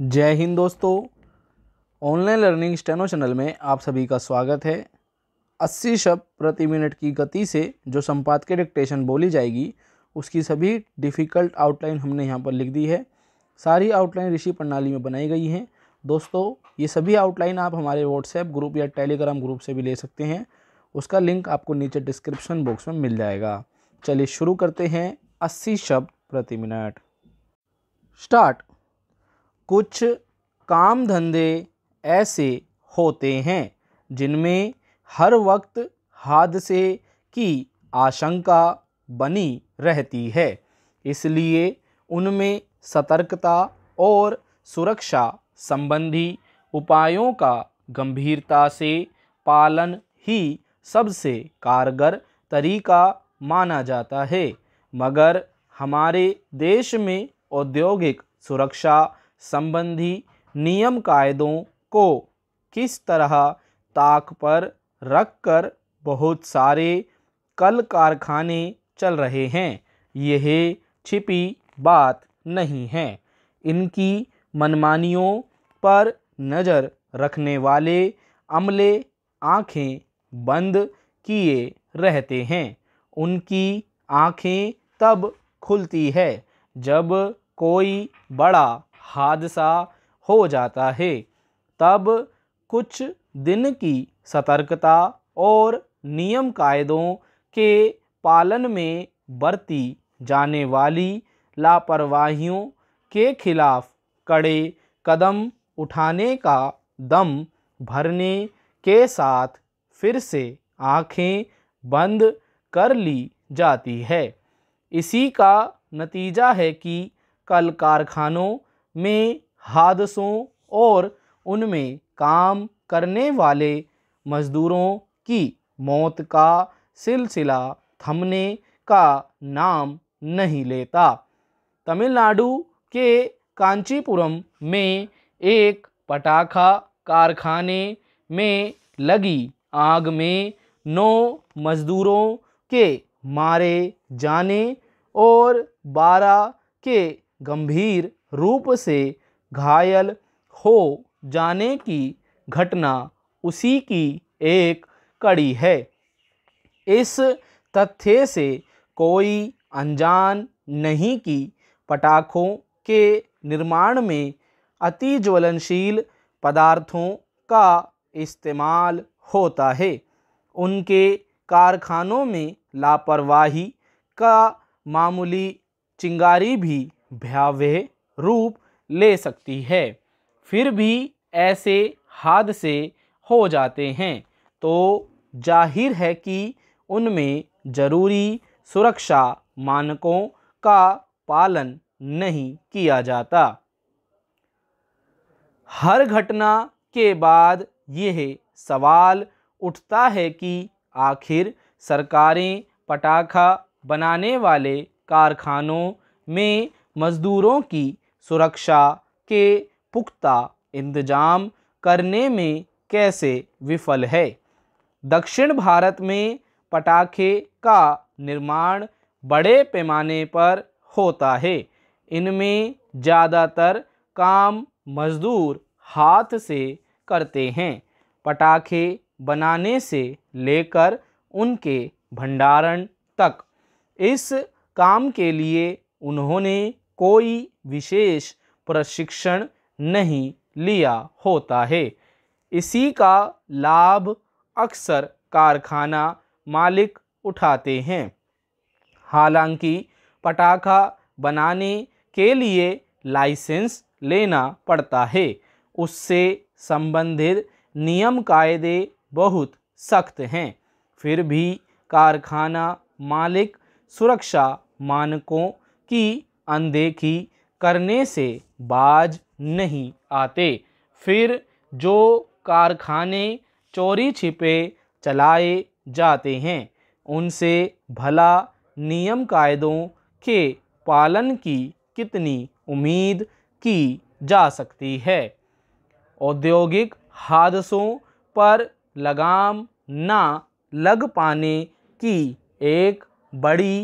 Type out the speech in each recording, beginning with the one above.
जय हिंद दोस्तों online learning steno channel में आप सभी का स्वागत है 80 शब्द प्रति मिनट की गति से जो संपाद के डिक्टेशन बोली जाएगी उसकी सभी डिफ़िकल्ट आउटलाइन हमने यहाँ पर लिख दी है सारी आउटलाइन ऋषि प्रणाली में बनाई गई हैं दोस्तों ये सभी आउटलाइन आप हमारे व्हाट्सएप ग्रुप या टेलीग्राम ग्रुप से भी ले सकते हैं उसका लिंक आपको नीचे डिस्क्रिप्शन बॉक्स में मिल जाएगा चलिए शुरू करते हैं अस्सी शब्द प्रति मिनट स्टार्ट कुछ काम धंधे ऐसे होते हैं जिनमें हर वक्त हादसे की आशंका बनी रहती है इसलिए उनमें सतर्कता और सुरक्षा संबंधी उपायों का गंभीरता से पालन ही सबसे कारगर तरीका माना जाता है मगर हमारे देश में औद्योगिक सुरक्षा संबंधी नियम कायदों को किस तरह ताक पर रखकर बहुत सारे कल कारखाने चल रहे हैं यह छिपी बात नहीं है इनकी मनमानियों पर नज़र रखने वाले अमले आंखें बंद किए रहते हैं उनकी आंखें तब खुलती है जब कोई बड़ा हादसा हो जाता है तब कुछ दिन की सतर्कता और नियम कायदों के पालन में बरती जाने वाली लापरवाहियों के खिलाफ कड़े कदम उठाने का दम भरने के साथ फिर से आंखें बंद कर ली जाती है इसी का नतीजा है कि कल कारखानों में हादसों और उनमें काम करने वाले मज़दूरों की मौत का सिलसिला थमने का नाम नहीं लेता तमिलनाडु के कांचीपुरम में एक पटाखा कारखाने में लगी आग में नौ मज़दूरों के मारे जाने और बारह के गंभीर रूप से घायल हो जाने की घटना उसी की एक कड़ी है इस तथ्य से कोई अनजान नहीं कि पटाखों के निर्माण में अति ज्वलनशील पदार्थों का इस्तेमाल होता है उनके कारखानों में लापरवाही का मामूली चिंगारी भी भयावह रूप ले सकती है फिर भी ऐसे हादसे हो जाते हैं तो जाहिर है कि उनमें ज़रूरी सुरक्षा मानकों का पालन नहीं किया जाता हर घटना के बाद यह सवाल उठता है कि आखिर सरकारें पटाखा बनाने वाले कारखानों में मज़दूरों की सुरक्षा के पुख्ता इंतजाम करने में कैसे विफल है दक्षिण भारत में पटाखे का निर्माण बड़े पैमाने पर होता है इनमें ज़्यादातर काम मजदूर हाथ से करते हैं पटाखे बनाने से लेकर उनके भंडारण तक इस काम के लिए उन्होंने कोई विशेष प्रशिक्षण नहीं लिया होता है इसी का लाभ अक्सर कारखाना मालिक उठाते हैं हालांकि पटाखा बनाने के लिए लाइसेंस लेना पड़ता है उससे संबंधित नियम कायदे बहुत सख्त हैं फिर भी कारखाना मालिक सुरक्षा मानकों की अनदेखी करने से बाज नहीं आते फिर जो कारखाने चोरी छिपे चलाए जाते हैं उनसे भला नियम कायदों के पालन की कितनी उम्मीद की जा सकती है औद्योगिक हादसों पर लगाम ना लग पाने की एक बड़ी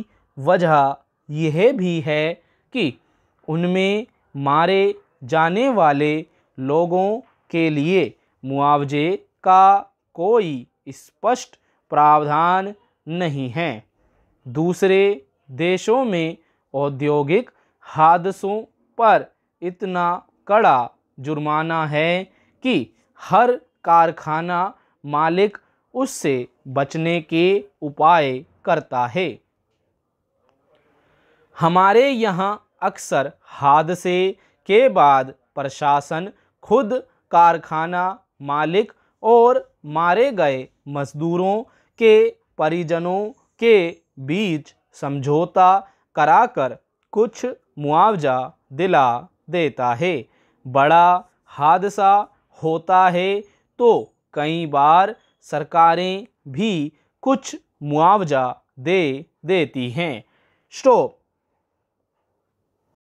वजह यह भी है जबकि उनमें मारे जाने वाले लोगों के लिए मुआवजे का कोई स्पष्ट प्रावधान नहीं है दूसरे देशों में औद्योगिक हादसों पर इतना कड़ा जुर्माना है कि हर कारखाना मालिक उससे बचने के उपाय करता है हमारे यहाँ अक्सर हादसे के बाद प्रशासन खुद कारखाना मालिक और मारे गए मजदूरों के परिजनों के बीच समझौता कराकर कुछ मुआवजा दिला देता है बड़ा हादसा होता है तो कई बार सरकारें भी कुछ मुआवजा दे देती हैं स्टॉप